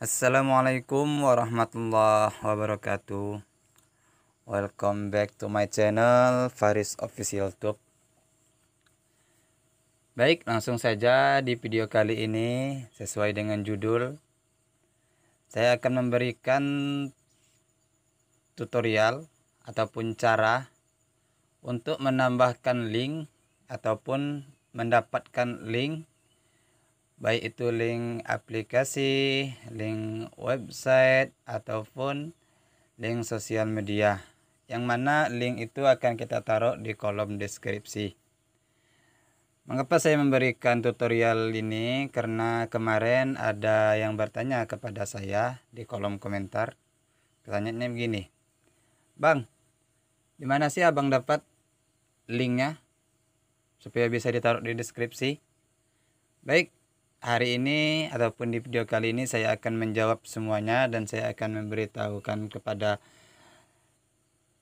Assalamualaikum warahmatullahi wabarakatuh Welcome back to my channel Faris Official Talk Baik langsung saja di video kali ini Sesuai dengan judul Saya akan memberikan tutorial Ataupun cara Untuk menambahkan link Ataupun mendapatkan link baik itu link aplikasi, link website ataupun link sosial media. Yang mana link itu akan kita taruh di kolom deskripsi. Mengapa saya memberikan tutorial ini? Karena kemarin ada yang bertanya kepada saya di kolom komentar. Pertanyaannya begini. Bang, di mana sih abang dapat linknya? Supaya bisa ditaruh di deskripsi. Baik, hari ini ataupun di video kali ini saya akan menjawab semuanya dan saya akan memberitahukan kepada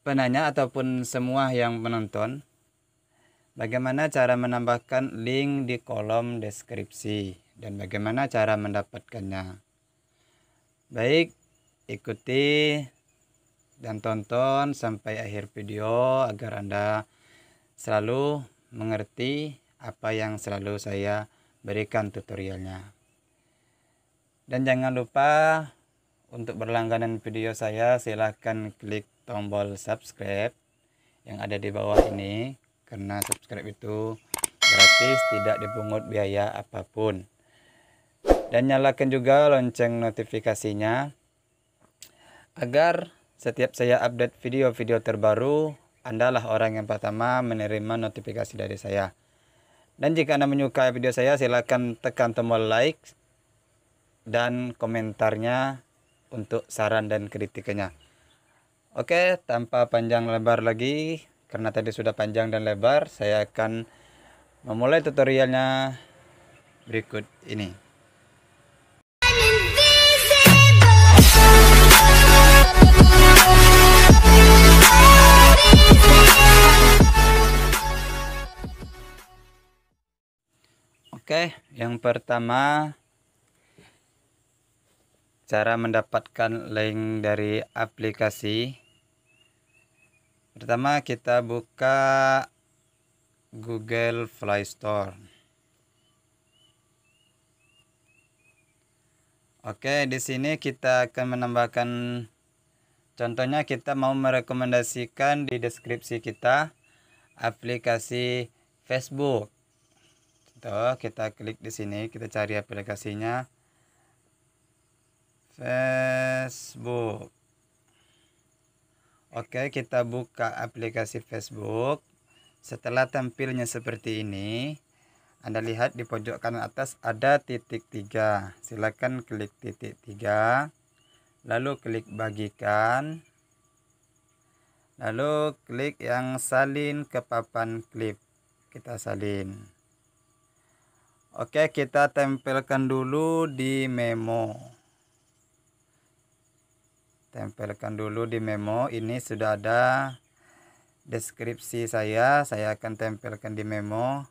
penanya ataupun semua yang menonton bagaimana cara menambahkan link di kolom deskripsi dan bagaimana cara mendapatkannya. Baik, ikuti dan tonton sampai akhir video agar Anda selalu mengerti apa yang selalu saya berikan tutorialnya dan jangan lupa untuk berlangganan video saya silahkan klik tombol subscribe yang ada di bawah ini karena subscribe itu gratis tidak dipungut biaya apapun dan nyalakan juga lonceng notifikasinya agar setiap saya update video-video terbaru andalah orang yang pertama menerima notifikasi dari saya. Dan jika Anda menyukai video saya, silakan tekan tombol like dan komentarnya untuk saran dan kritikannya. Oke, tanpa panjang lebar lagi, karena tadi sudah panjang dan lebar, saya akan memulai tutorialnya berikut ini. Oke, yang pertama cara mendapatkan link dari aplikasi. Pertama kita buka Google Play Store. Oke, di sini kita akan menambahkan contohnya kita mau merekomendasikan di deskripsi kita aplikasi Facebook Tuh, gitu, kita klik di sini, kita cari aplikasinya. Facebook. Oke, kita buka aplikasi Facebook. Setelah tampilnya seperti ini, Anda lihat di pojok kanan atas ada titik tiga. Silakan klik titik tiga, lalu klik bagikan, lalu klik yang salin ke papan klip. Kita salin. Oke, kita tempelkan dulu di memo. Tempelkan dulu di memo. Ini sudah ada deskripsi saya. Saya akan tempelkan di memo.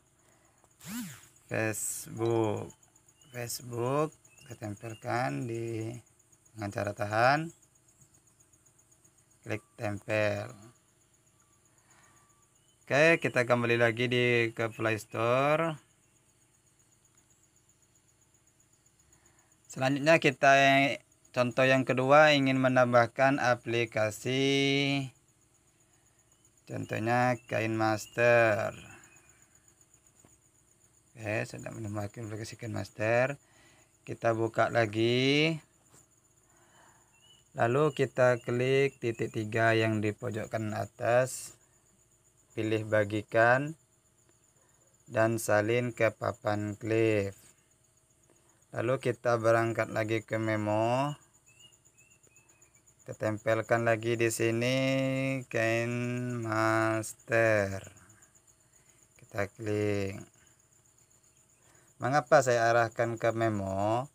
Facebook. Facebook kita tempelkan di dengan cara tahan. Klik tempel. Oke, kita kembali lagi di ke Play Store Selanjutnya kita contoh yang kedua ingin menambahkan aplikasi contohnya kain master. Oke, sudah menambahkan aplikasi kain master. Kita buka lagi. Lalu kita klik titik tiga yang di pojok kanan atas. Pilih bagikan dan salin ke papan klip lalu kita berangkat lagi ke memo kita tempelkan lagi di sini kain master kita klik mengapa saya arahkan ke memo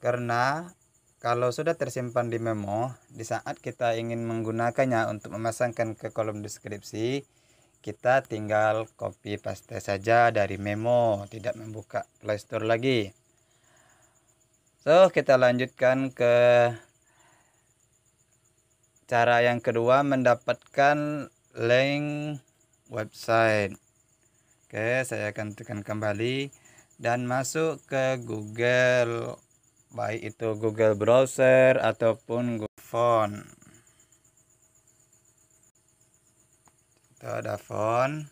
karena kalau sudah tersimpan di memo di saat kita ingin menggunakannya untuk memasangkan ke kolom deskripsi kita tinggal copy paste saja dari memo tidak membuka playstore lagi So, kita lanjutkan ke cara yang kedua mendapatkan link website. Oke, saya akan tekan kembali dan masuk ke Google baik itu Google browser ataupun Google Phone. Kita ada font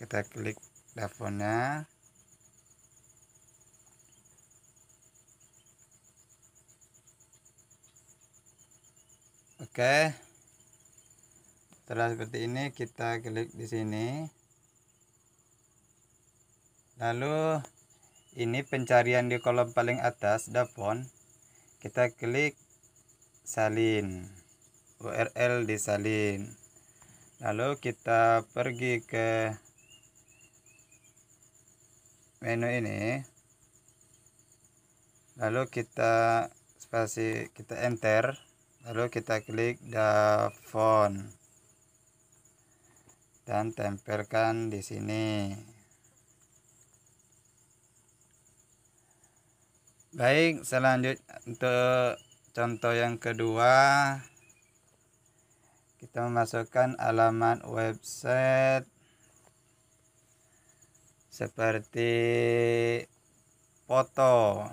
Kita klik teleponnya. Oke. Setelah seperti ini kita klik di sini. Lalu ini pencarian di kolom paling atas dapon. Kita klik salin. URL disalin. Lalu kita pergi ke menu ini. Lalu kita spasi kita enter lalu kita klik font dan tempelkan di sini baik selanjutnya untuk contoh yang kedua kita memasukkan alamat website seperti foto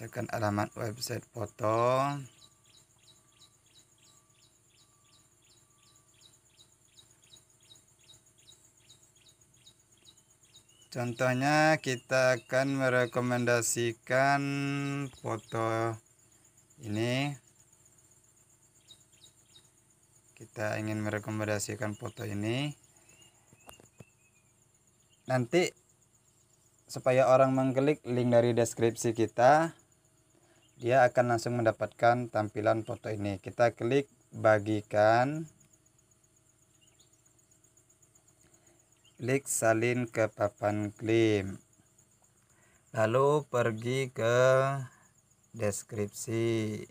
masukkan alamat website foto contohnya kita akan merekomendasikan foto ini kita ingin merekomendasikan foto ini nanti supaya orang mengklik link dari deskripsi kita dia akan langsung mendapatkan tampilan foto ini kita klik bagikan klik salin ke papan klaim lalu pergi ke deskripsi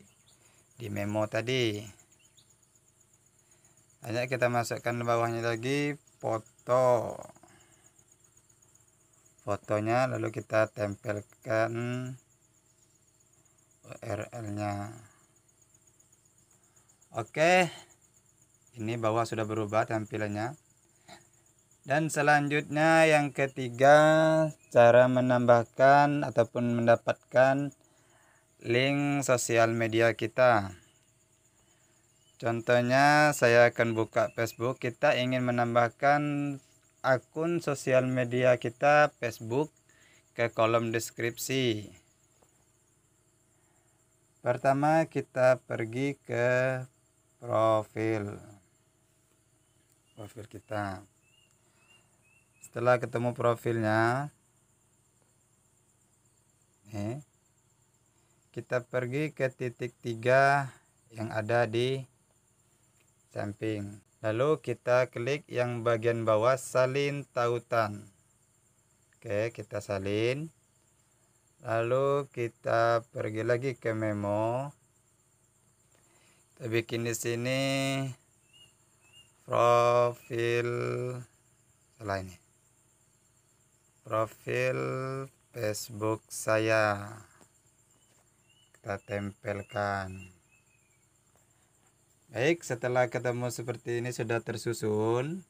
di memo tadi hanya kita masukkan di bawahnya lagi foto fotonya lalu kita tempelkan URL nya oke ini bawah sudah berubah tampilannya dan selanjutnya yang ketiga cara menambahkan ataupun mendapatkan link sosial media kita contohnya saya akan buka Facebook kita ingin menambahkan akun sosial media kita Facebook ke kolom deskripsi Pertama kita pergi ke profil profil kita. Setelah ketemu profilnya, nih, kita pergi ke titik tiga yang ada di samping. Lalu kita klik yang bagian bawah salin tautan. Oke, kita salin lalu kita pergi lagi ke memo kita bikin di sini profil salah ini profil Facebook saya kita tempelkan baik setelah ketemu seperti ini sudah tersusun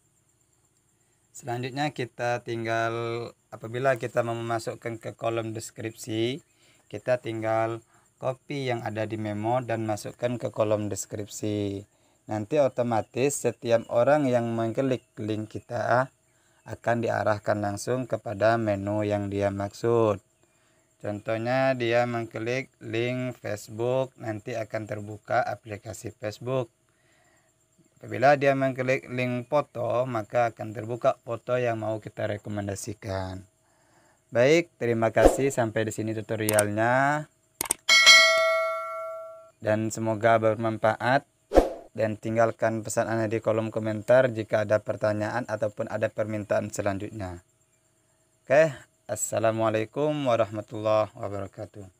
Selanjutnya kita tinggal apabila kita memasukkan ke kolom deskripsi, kita tinggal copy yang ada di memo dan masukkan ke kolom deskripsi. Nanti otomatis setiap orang yang mengklik link kita akan diarahkan langsung kepada menu yang dia maksud. Contohnya dia mengklik link Facebook nanti akan terbuka aplikasi Facebook. Apabila dia mengklik link foto, maka akan terbuka foto yang mau kita rekomendasikan. Baik, terima kasih sampai di sini tutorialnya. Dan semoga bermanfaat dan tinggalkan pesan Anda di kolom komentar jika ada pertanyaan ataupun ada permintaan selanjutnya. Oke, Assalamualaikum warahmatullahi wabarakatuh.